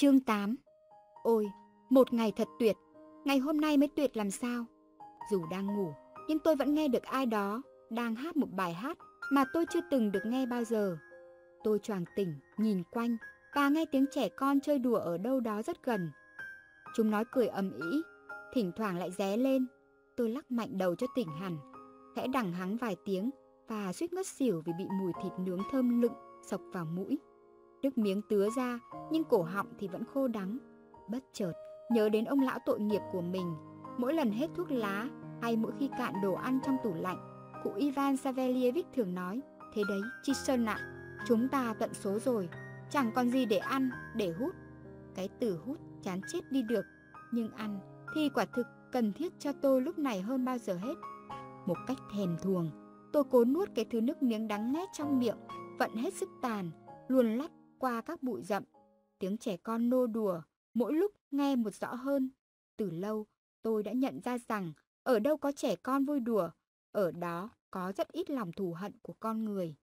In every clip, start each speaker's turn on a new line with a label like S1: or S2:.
S1: Chương 8 Ôi, một ngày thật tuyệt, ngày hôm nay mới tuyệt làm sao? Dù đang ngủ, nhưng tôi vẫn nghe được ai đó đang hát một bài hát mà tôi chưa từng được nghe bao giờ. Tôi choàng tỉnh, nhìn quanh và nghe tiếng trẻ con chơi đùa ở đâu đó rất gần. Chúng nói cười ầm ĩ, thỉnh thoảng lại ré lên. Tôi lắc mạnh đầu cho tỉnh hẳn, khẽ đằng hắng vài tiếng và suýt ngất xỉu vì bị mùi thịt nướng thơm lựng sộc vào mũi nước miếng tứa ra nhưng cổ họng thì vẫn khô đắng. Bất chợt, nhớ đến ông lão tội nghiệp của mình, mỗi lần hết thuốc lá hay mỗi khi cạn đồ ăn trong tủ lạnh, cụ Ivan Savelievich thường nói, thế đấy, Chison ạ, chúng ta tận số rồi, chẳng còn gì để ăn, để hút. Cái từ hút chán chết đi được, nhưng ăn thì quả thực cần thiết cho tôi lúc này hơn bao giờ hết. Một cách thèm thuồng, tôi cố nuốt cái thứ nước miếng đắng ngắt trong miệng, vận hết sức tàn, luôn lách qua các bụi rậm. Tiếng trẻ con nô đùa, mỗi lúc nghe một rõ hơn. Từ lâu, tôi đã nhận ra rằng ở đâu có trẻ con vui đùa, ở đó có rất ít lòng thù hận của con người.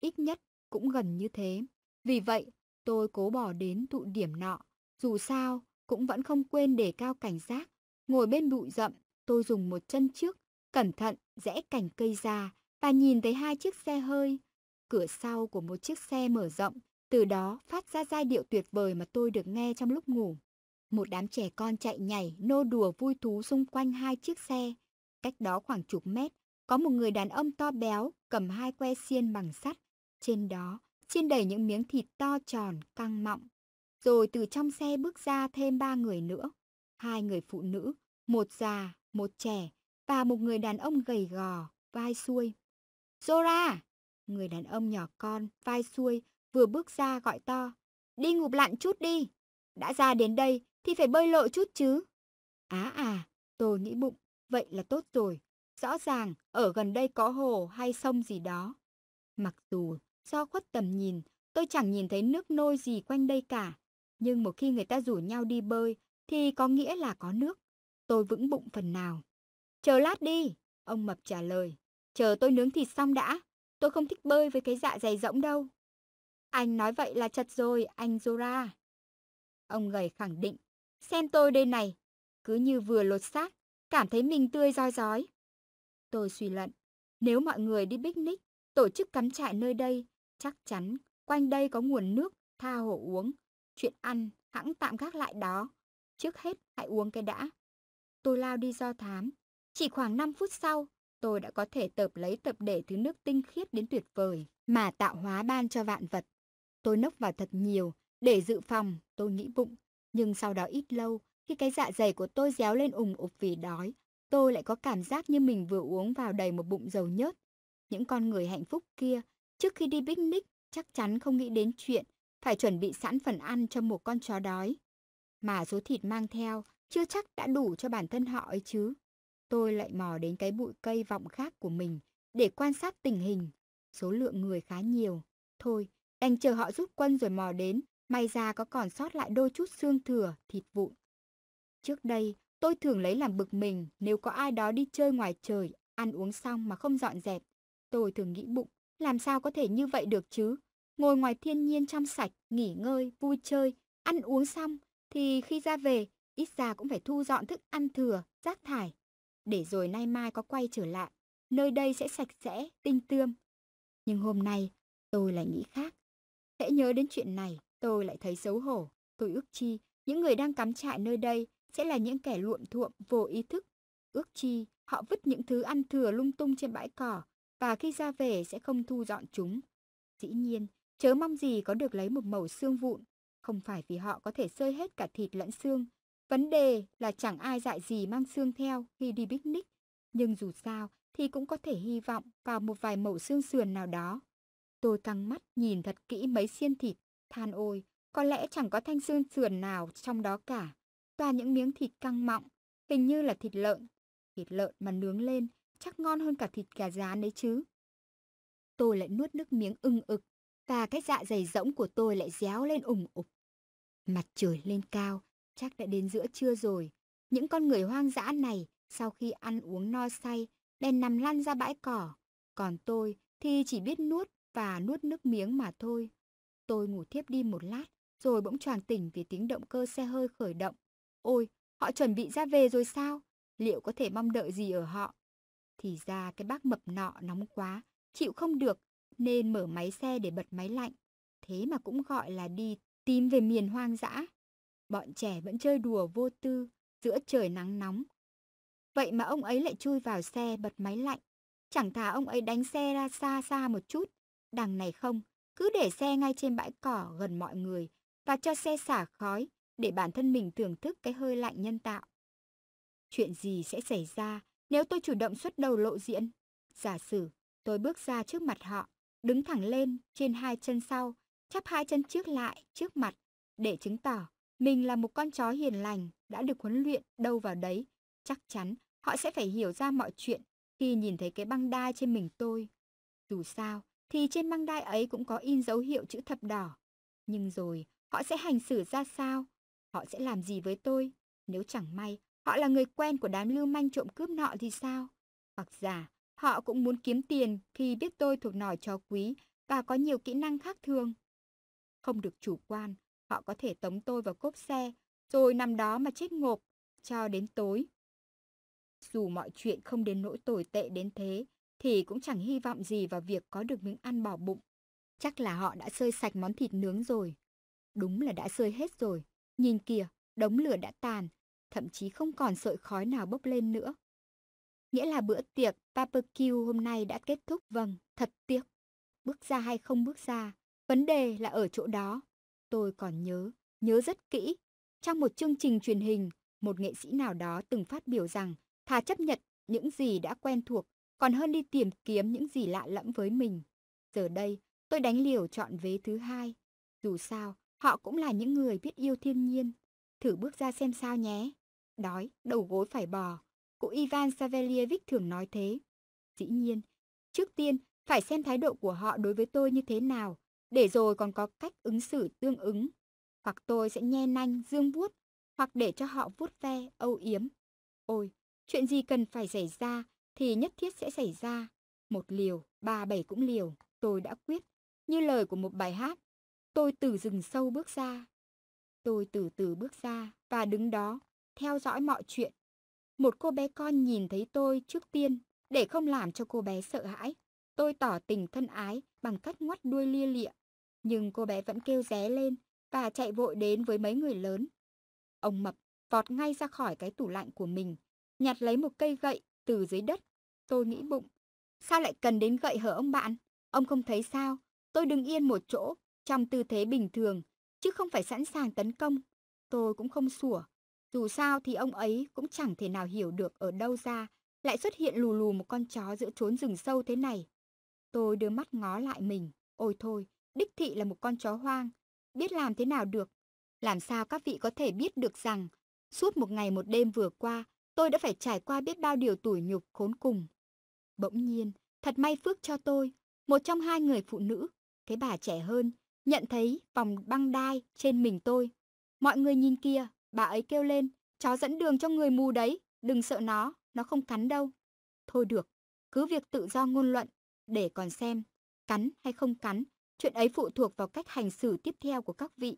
S1: Ít nhất cũng gần như thế. Vì vậy, tôi cố bỏ đến tụ điểm nọ. Dù sao, cũng vẫn không quên để cao cảnh giác. Ngồi bên bụi rậm, tôi dùng một chân trước, cẩn thận rẽ cành cây ra và nhìn thấy hai chiếc xe hơi. Cửa sau của một chiếc xe mở rộng, từ đó phát ra giai điệu tuyệt vời mà tôi được nghe trong lúc ngủ. Một đám trẻ con chạy nhảy, nô đùa vui thú xung quanh hai chiếc xe. Cách đó khoảng chục mét, có một người đàn ông to béo cầm hai que xiên bằng sắt. Trên đó, chiên đầy những miếng thịt to tròn, căng mọng. Rồi từ trong xe bước ra thêm ba người nữa. Hai người phụ nữ, một già, một trẻ và một người đàn ông gầy gò, vai xuôi. Zora! Người đàn ông nhỏ con, vai xuôi, vừa bước ra gọi to. Đi ngụp lặn chút đi, đã ra đến đây thì phải bơi lội chút chứ. Á à, tôi nghĩ bụng, vậy là tốt rồi. Rõ ràng ở gần đây có hồ hay sông gì đó. Mặc dù do khuất tầm nhìn, tôi chẳng nhìn thấy nước nôi gì quanh đây cả. Nhưng một khi người ta rủ nhau đi bơi thì có nghĩa là có nước. Tôi vững bụng phần nào. Chờ lát đi, ông mập trả lời. Chờ tôi nướng thịt xong đã. Tôi không thích bơi với cái dạ dày rỗng đâu. Anh nói vậy là chật rồi, anh Zora. Ông gầy khẳng định, xem tôi đây này, cứ như vừa lột xác, cảm thấy mình tươi roi rói. Tôi suy luận, nếu mọi người đi picnic, tổ chức cắm trại nơi đây, chắc chắn quanh đây có nguồn nước, tha hồ uống. Chuyện ăn, hãng tạm gác lại đó. Trước hết, hãy uống cái đã. Tôi lao đi do thám. Chỉ khoảng 5 phút sau, tôi đã có thể tập lấy tập để thứ nước tinh khiết đến tuyệt vời mà tạo hóa ban cho vạn vật. Tôi nốc vào thật nhiều, để dự phòng, tôi nghĩ bụng. Nhưng sau đó ít lâu, khi cái dạ dày của tôi réo lên ủng ục vì đói, tôi lại có cảm giác như mình vừa uống vào đầy một bụng dầu nhớt. Những con người hạnh phúc kia, trước khi đi picnic, chắc chắn không nghĩ đến chuyện phải chuẩn bị sẵn phần ăn cho một con chó đói. Mà số thịt mang theo chưa chắc đã đủ cho bản thân họ ấy chứ. Tôi lại mò đến cái bụi cây vọng khác của mình để quan sát tình hình. Số lượng người khá nhiều. Thôi, anh chờ họ rút quân rồi mò đến, may ra có còn sót lại đôi chút xương thừa, thịt vụn. Trước đây, tôi thường lấy làm bực mình nếu có ai đó đi chơi ngoài trời, ăn uống xong mà không dọn dẹp. Tôi thường nghĩ bụng, làm sao có thể như vậy được chứ? Ngồi ngoài thiên nhiên trong sạch, nghỉ ngơi, vui chơi, ăn uống xong, thì khi ra về, ít ra cũng phải thu dọn thức ăn thừa, rác thải. Để rồi nay mai có quay trở lại, nơi đây sẽ sạch sẽ, tinh tươm. Nhưng hôm nay, tôi lại nghĩ khác. Hễ nhớ đến chuyện này, tôi lại thấy xấu hổ. Tôi ước chi, những người đang cắm trại nơi đây sẽ là những kẻ luộm thuộm, vô ý thức. Ước chi, họ vứt những thứ ăn thừa lung tung trên bãi cỏ và khi ra về sẽ không thu dọn chúng. Dĩ nhiên, chớ mong gì có được lấy một mẩu xương vụn, không phải vì họ có thể sơi hết cả thịt lẫn xương. Vấn đề là chẳng ai dại gì mang xương theo khi đi picnic, nhưng dù sao thì cũng có thể hy vọng vào một vài mẩu xương sườn nào đó Tôi căng mắt nhìn thật kỹ mấy xiên thịt, than ôi, có lẽ chẳng có thanh xương sườn nào trong đó cả. Toàn những miếng thịt căng mọng, hình như là thịt lợn. Thịt lợn mà nướng lên, chắc ngon hơn cả thịt gà rán đấy chứ. Tôi lại nuốt nước miếng ưng ực, và cái dạ dày rỗng của tôi lại réo lên ủng ục. Mặt trời lên cao, chắc đã đến giữa trưa rồi. Những con người hoang dã này, sau khi ăn uống no say, đèn nằm lăn ra bãi cỏ. Còn tôi thì chỉ biết nuốt và nuốt nước miếng mà thôi. Tôi ngủ thiếp đi một lát, rồi bỗng choàng tỉnh vì tiếng động cơ xe hơi khởi động. Ôi, họ chuẩn bị ra về rồi sao? Liệu có thể mong đợi gì ở họ? Thì ra cái bác mập nọ nóng quá, chịu không được, nên mở máy xe để bật máy lạnh. Thế mà cũng gọi là đi tìm về miền hoang dã. Bọn trẻ vẫn chơi đùa vô tư, giữa trời nắng nóng. Vậy mà ông ấy lại chui vào xe bật máy lạnh. Chẳng thà ông ấy đánh xe ra xa xa một chút, đằng này không, cứ để xe ngay trên bãi cỏ gần mọi người và cho xe xả khói để bản thân mình thưởng thức cái hơi lạnh nhân tạo. Chuyện gì sẽ xảy ra nếu tôi chủ động xuất đầu lộ diện? Giả sử tôi bước ra trước mặt họ, đứng thẳng lên trên hai chân sau, chắp hai chân trước lại trước mặt để chứng tỏ mình là một con chó hiền lành đã được huấn luyện đâu vào đấy. Chắc chắn họ sẽ phải hiểu ra mọi chuyện khi nhìn thấy cái băng đai trên mình tôi. Dù sao, thì trên măng đai ấy cũng có in dấu hiệu chữ thập đỏ. Nhưng rồi, họ sẽ hành xử ra sao? Họ sẽ làm gì với tôi? Nếu chẳng may, họ là người quen của đám lưu manh trộm cướp nọ thì sao? Hoặc giả, họ cũng muốn kiếm tiền khi biết tôi thuộc nòi chó quý và có nhiều kỹ năng khác thường. Không được chủ quan, họ có thể tống tôi vào cốp xe, rồi nằm đó mà chết ngộp, cho đến tối. Dù mọi chuyện không đến nỗi tồi tệ đến thế, thì cũng chẳng hy vọng gì vào việc có được miếng ăn bỏ bụng. Chắc là họ đã sơi sạch món thịt nướng rồi. Đúng là đã sơi hết rồi. Nhìn kìa, đống lửa đã tàn, thậm chí không còn sợi khói nào bốc lên nữa. Nghĩa là bữa tiệc barbecue hôm nay đã kết thúc vâng, thật tiếc. Bước ra hay không bước ra, vấn đề là ở chỗ đó. Tôi còn nhớ, nhớ rất kỹ. Trong một chương trình truyền hình, một nghệ sĩ nào đó từng phát biểu rằng thà chấp nhận những gì đã quen thuộc còn hơn đi tìm kiếm những gì lạ lẫm với mình. Giờ đây, tôi đánh liều chọn vế thứ hai. Dù sao, họ cũng là những người biết yêu thiên nhiên. Thử bước ra xem sao nhé. Đói, đầu gối phải bò. Cụ Ivan Savelievich thường nói thế. Dĩ nhiên, trước tiên phải xem thái độ của họ đối với tôi như thế nào, để rồi còn có cách ứng xử tương ứng. Hoặc tôi sẽ nhe nanh, dương vuốt, hoặc để cho họ vuốt ve, âu yếm. Ôi, chuyện gì cần phải xảy ra thì nhất thiết sẽ xảy ra. Một liều, ba bảy cũng liều, tôi đã quyết. Như lời của một bài hát, tôi từ rừng sâu bước ra. Tôi từ từ bước ra và đứng đó, theo dõi mọi chuyện. Một cô bé con nhìn thấy tôi trước tiên, để không làm cho cô bé sợ hãi. Tôi tỏ tình thân ái bằng cách ngoắt đuôi lia lịa. Nhưng cô bé vẫn kêu ré lên và chạy vội đến với mấy người lớn. Ông Mập vọt ngay ra khỏi cái tủ lạnh của mình, nhặt lấy một cây gậy từ dưới đất. Tôi nghĩ bụng, sao lại cần đến gậy hở ông bạn? Ông không thấy sao? Tôi đứng yên một chỗ, trong tư thế bình thường, chứ không phải sẵn sàng tấn công. Tôi cũng không sủa. Dù sao thì ông ấy cũng chẳng thể nào hiểu được ở đâu ra, lại xuất hiện lù lù một con chó giữa chốn rừng sâu thế này. Tôi đưa mắt ngó lại mình. Ôi thôi, đích thị là một con chó hoang. Biết làm thế nào được? Làm sao các vị có thể biết được rằng, suốt một ngày một đêm vừa qua, Tôi đã phải trải qua biết bao điều tủi nhục khốn cùng. Bỗng nhiên, thật may phước cho tôi, một trong hai người phụ nữ, cái bà trẻ hơn, nhận thấy vòng băng đai trên mình tôi. Mọi người nhìn kia, bà ấy kêu lên, cháu dẫn đường cho người mù đấy, đừng sợ nó, nó không cắn đâu. Thôi được, cứ việc tự do ngôn luận, để còn xem, cắn hay không cắn, chuyện ấy phụ thuộc vào cách hành xử tiếp theo của các vị.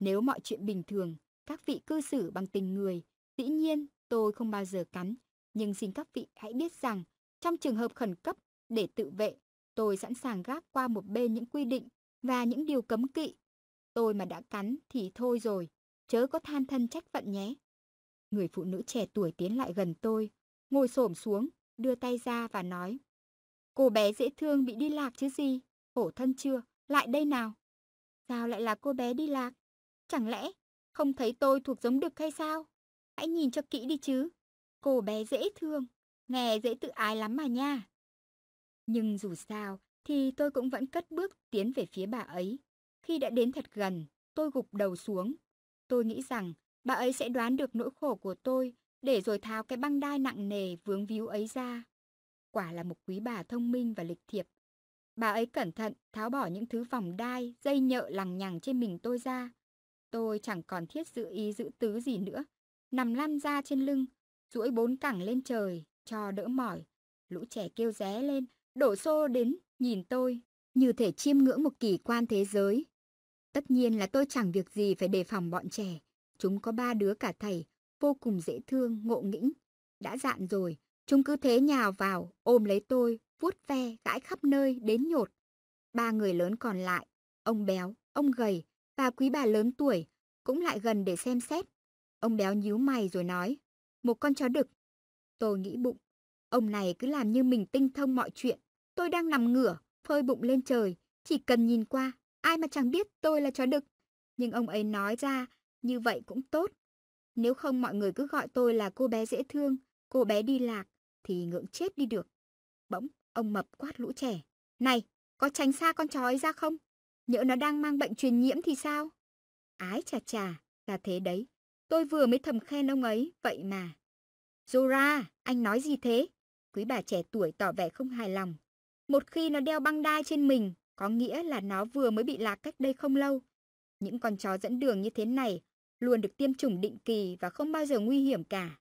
S1: Nếu mọi chuyện bình thường, các vị cư xử bằng tình người, dĩ nhiên Tôi không bao giờ cắn, nhưng xin các vị hãy biết rằng, trong trường hợp khẩn cấp để tự vệ, tôi sẵn sàng gác qua một bên những quy định và những điều cấm kỵ. Tôi mà đã cắn thì thôi rồi, chớ có than thân trách phận nhé. Người phụ nữ trẻ tuổi tiến lại gần tôi, ngồi xổm xuống, đưa tay ra và nói. Cô bé dễ thương bị đi lạc chứ gì, hổ thân chưa, lại đây nào. Sao lại là cô bé đi lạc? Chẳng lẽ không thấy tôi thuộc giống đực hay sao? hãy nhìn cho kỹ đi chứ. Cô bé dễ thương, nghe dễ tự ái lắm mà nha. Nhưng dù sao thì tôi cũng vẫn cất bước tiến về phía bà ấy. Khi đã đến thật gần, tôi gục đầu xuống. Tôi nghĩ rằng bà ấy sẽ đoán được nỗi khổ của tôi để rồi tháo cái băng đai nặng nề vướng víu ấy ra. Quả là một quý bà thông minh và lịch thiệp. Bà ấy cẩn thận tháo bỏ những thứ vòng đai, dây nhợ lằng nhằng trên mình tôi ra. Tôi chẳng còn thiết dự ý giữ tứ gì nữa nằm lăn ra trên lưng, duỗi bốn cẳng lên trời, cho đỡ mỏi. Lũ trẻ kêu ré lên, đổ xô đến, nhìn tôi, như thể chiêm ngưỡng một kỳ quan thế giới. Tất nhiên là tôi chẳng việc gì phải đề phòng bọn trẻ. Chúng có ba đứa cả thầy, vô cùng dễ thương, ngộ nghĩnh. Đã dạn rồi, chúng cứ thế nhào vào, ôm lấy tôi, vuốt ve, gãi khắp nơi, đến nhột. Ba người lớn còn lại, ông béo, ông gầy và quý bà lớn tuổi, cũng lại gần để xem xét. Ông béo nhíu mày rồi nói, một con chó đực. Tôi nghĩ bụng, ông này cứ làm như mình tinh thông mọi chuyện. Tôi đang nằm ngửa, phơi bụng lên trời, chỉ cần nhìn qua, ai mà chẳng biết tôi là chó đực. Nhưng ông ấy nói ra, như vậy cũng tốt. Nếu không mọi người cứ gọi tôi là cô bé dễ thương, cô bé đi lạc, thì ngưỡng chết đi được. Bỗng, ông mập quát lũ trẻ. Này, có tránh xa con chó ấy ra không? Nhỡ nó đang mang bệnh truyền nhiễm thì sao? Ái chà chà, là thế đấy. Tôi vừa mới thầm khen ông ấy, vậy mà. Zora, anh nói gì thế? Quý bà trẻ tuổi tỏ vẻ không hài lòng. Một khi nó đeo băng đai trên mình, có nghĩa là nó vừa mới bị lạc cách đây không lâu. Những con chó dẫn đường như thế này luôn được tiêm chủng định kỳ và không bao giờ nguy hiểm cả.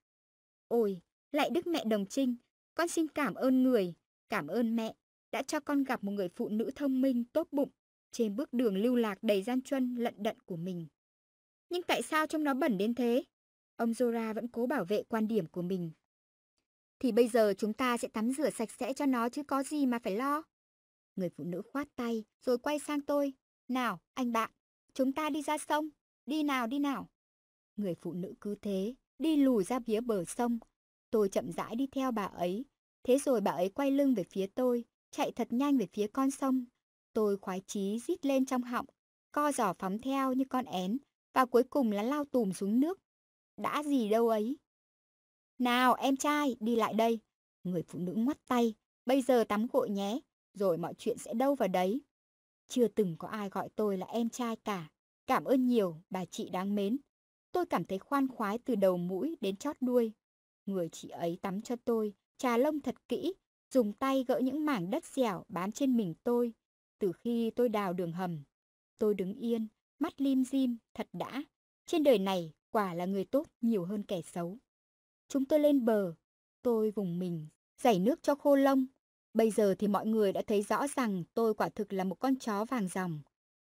S1: Ôi, lại đức mẹ đồng trinh, con xin cảm ơn người, cảm ơn mẹ, đã cho con gặp một người phụ nữ thông minh, tốt bụng, trên bước đường lưu lạc đầy gian truân lận đận của mình nhưng tại sao trông nó bẩn đến thế? Ông Zora vẫn cố bảo vệ quan điểm của mình. Thì bây giờ chúng ta sẽ tắm rửa sạch sẽ cho nó chứ có gì mà phải lo. Người phụ nữ khoát tay rồi quay sang tôi. Nào, anh bạn, chúng ta đi ra sông. Đi nào, đi nào. Người phụ nữ cứ thế, đi lùi ra phía bờ sông. Tôi chậm rãi đi theo bà ấy. Thế rồi bà ấy quay lưng về phía tôi, chạy thật nhanh về phía con sông. Tôi khoái chí rít lên trong họng, co giỏ phóng theo như con én, và cuối cùng là lao tùm xuống nước. Đã gì đâu ấy. Nào em trai, đi lại đây. Người phụ nữ ngoắt tay, bây giờ tắm gội nhé, rồi mọi chuyện sẽ đâu vào đấy. Chưa từng có ai gọi tôi là em trai cả. Cảm ơn nhiều, bà chị đáng mến. Tôi cảm thấy khoan khoái từ đầu mũi đến chót đuôi. Người chị ấy tắm cho tôi, trà lông thật kỹ, dùng tay gỡ những mảng đất dẻo bám trên mình tôi. Từ khi tôi đào đường hầm, tôi đứng yên, mắt lim dim, thật đã. Trên đời này, quả là người tốt nhiều hơn kẻ xấu. Chúng tôi lên bờ, tôi vùng mình, giải nước cho khô lông. Bây giờ thì mọi người đã thấy rõ rằng tôi quả thực là một con chó vàng ròng.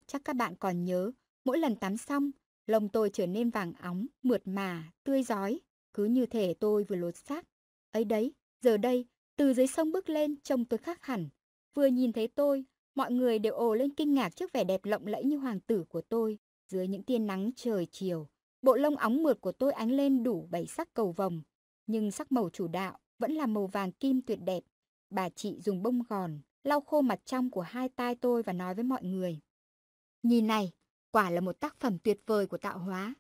S1: Chắc các bạn còn nhớ, mỗi lần tắm xong, lông tôi trở nên vàng óng, mượt mà, tươi giói cứ như thể tôi vừa lột xác. Ấy đấy, giờ đây, từ dưới sông bước lên trông tôi khác hẳn. Vừa nhìn thấy tôi, mọi người đều ồ lên kinh ngạc trước vẻ đẹp lộng lẫy như hoàng tử của tôi. Dưới những tia nắng trời chiều, bộ lông óng mượt của tôi ánh lên đủ bảy sắc cầu vồng, nhưng sắc màu chủ đạo vẫn là màu vàng kim tuyệt đẹp. Bà chị dùng bông gòn, lau khô mặt trong của hai tai tôi và nói với mọi người. Nhìn này, quả là một tác phẩm tuyệt vời của tạo hóa.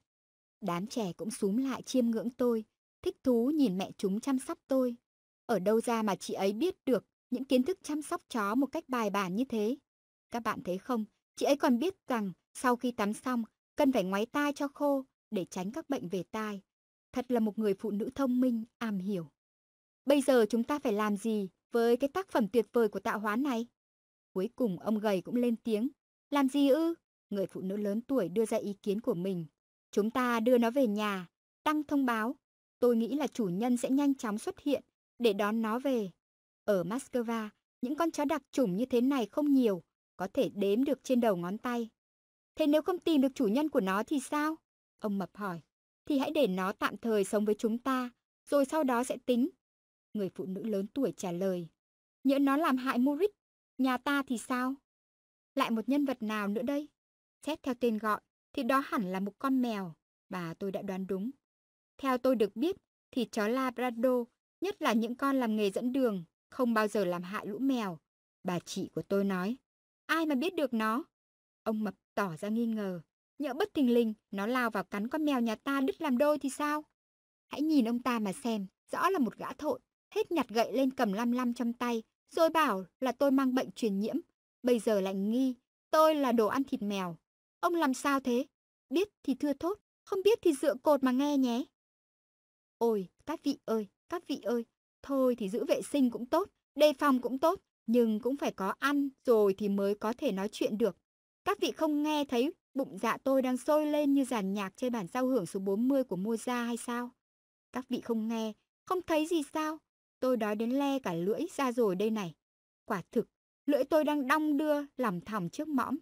S1: Đám trẻ cũng súm lại chiêm ngưỡng tôi, thích thú nhìn mẹ chúng chăm sóc tôi. Ở đâu ra mà chị ấy biết được những kiến thức chăm sóc chó một cách bài bản như thế. Các bạn thấy không, chị ấy còn biết rằng sau khi tắm xong, cần phải ngoáy tai cho khô để tránh các bệnh về tai. Thật là một người phụ nữ thông minh, am hiểu. Bây giờ chúng ta phải làm gì với cái tác phẩm tuyệt vời của tạo hóa này? Cuối cùng ông gầy cũng lên tiếng. Làm gì ư? Người phụ nữ lớn tuổi đưa ra ý kiến của mình. Chúng ta đưa nó về nhà, đăng thông báo. Tôi nghĩ là chủ nhân sẽ nhanh chóng xuất hiện để đón nó về. Ở Moscow, những con chó đặc chủng như thế này không nhiều, có thể đếm được trên đầu ngón tay. Thế nếu không tìm được chủ nhân của nó thì sao? Ông Mập hỏi. Thì hãy để nó tạm thời sống với chúng ta, rồi sau đó sẽ tính. Người phụ nữ lớn tuổi trả lời. Nhỡ nó làm hại Moritz nhà ta thì sao? Lại một nhân vật nào nữa đây? Xét theo tên gọi, thì đó hẳn là một con mèo. Bà tôi đã đoán đúng. Theo tôi được biết, thì chó Labrador, nhất là những con làm nghề dẫn đường, không bao giờ làm hại lũ mèo, bà chị của tôi nói. Ai mà biết được nó? Ông Mập tỏ ra nghi ngờ. Nhỡ bất thình lình, nó lao vào cắn con mèo nhà ta đứt làm đôi thì sao? Hãy nhìn ông ta mà xem, rõ là một gã thộn, hết nhặt gậy lên cầm lăm lăm trong tay, rồi bảo là tôi mang bệnh truyền nhiễm. Bây giờ lại nghi, tôi là đồ ăn thịt mèo. Ông làm sao thế? Biết thì thưa thốt, không biết thì dựa cột mà nghe nhé. Ôi, các vị ơi, các vị ơi, Thôi thì giữ vệ sinh cũng tốt, đề phòng cũng tốt, nhưng cũng phải có ăn rồi thì mới có thể nói chuyện được. Các vị không nghe thấy bụng dạ tôi đang sôi lên như giàn nhạc trên bản giao hưởng số 40 của Moza hay sao? Các vị không nghe, không thấy gì sao? Tôi đói đến le cả lưỡi ra rồi đây này. Quả thực, lưỡi tôi đang đong đưa, làm thòng trước mõm.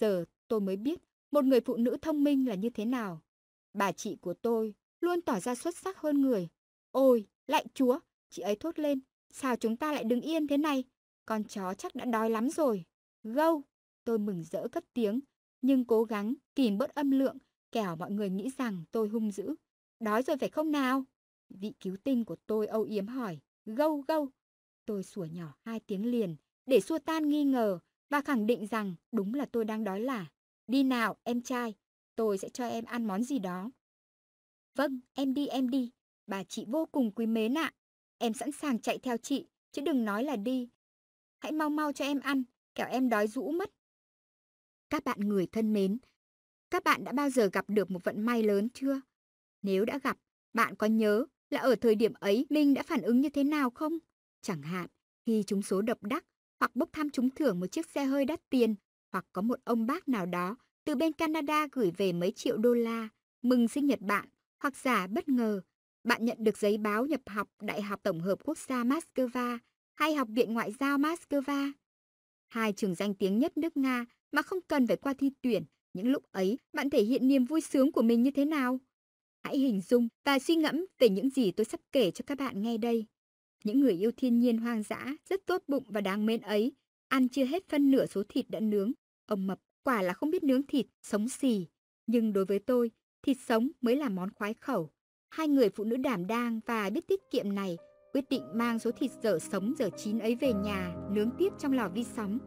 S1: Giờ tôi mới biết một người phụ nữ thông minh là như thế nào. Bà chị của tôi luôn tỏ ra xuất sắc hơn người. Ôi, lạy chúa, Chị ấy thốt lên, sao chúng ta lại đứng yên thế này? Con chó chắc đã đói lắm rồi. Gâu! Tôi mừng rỡ cất tiếng, nhưng cố gắng kìm bớt âm lượng, kẻo mọi người nghĩ rằng tôi hung dữ. Đói rồi phải không nào? Vị cứu tinh của tôi âu yếm hỏi. Gâu gâu! Tôi sủa nhỏ hai tiếng liền, để xua tan nghi ngờ và khẳng định rằng đúng là tôi đang đói là Đi nào, em trai, tôi sẽ cho em ăn món gì đó. Vâng, em đi em đi, bà chị vô cùng quý mến ạ. Em sẵn sàng chạy theo chị, chứ đừng nói là đi. Hãy mau mau cho em ăn, kẻo em đói rũ mất. Các bạn người thân mến, các bạn đã bao giờ gặp được một vận may lớn chưa? Nếu đã gặp, bạn có nhớ là ở thời điểm ấy mình đã phản ứng như thế nào không? Chẳng hạn, khi trúng số độc đắc hoặc bốc thăm trúng thưởng một chiếc xe hơi đắt tiền hoặc có một ông bác nào đó từ bên Canada gửi về mấy triệu đô la, mừng sinh nhật bạn hoặc giả bất ngờ bạn nhận được giấy báo nhập học Đại học Tổng hợp Quốc gia Moscow hay Học viện Ngoại giao Moscow. Hai trường danh tiếng nhất nước Nga mà không cần phải qua thi tuyển, những lúc ấy bạn thể hiện niềm vui sướng của mình như thế nào? Hãy hình dung và suy ngẫm về những gì tôi sắp kể cho các bạn nghe đây. Những người yêu thiên nhiên hoang dã, rất tốt bụng và đáng mến ấy, ăn chưa hết phân nửa số thịt đã nướng. Ông mập quả là không biết nướng thịt, sống xì. Nhưng đối với tôi, thịt sống mới là món khoái khẩu. Hai người phụ nữ đảm đang và biết tiết kiệm này quyết định mang số thịt dở sống dở chín ấy về nhà nướng tiếp trong lò vi sóng.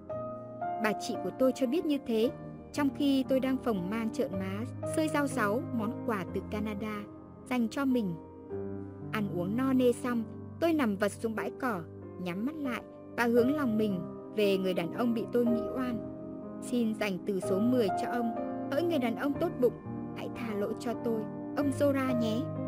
S1: Bà chị của tôi cho biết như thế, trong khi tôi đang phồng mang trợn má, sơi rau ráu, món quà từ Canada, dành cho mình. Ăn uống no nê xong, tôi nằm vật xuống bãi cỏ, nhắm mắt lại và hướng lòng mình về người đàn ông bị tôi nghĩ oan. Xin dành từ số 10 cho ông, hỡi người đàn ông tốt bụng, hãy tha lỗi cho tôi, ông Zora nhé.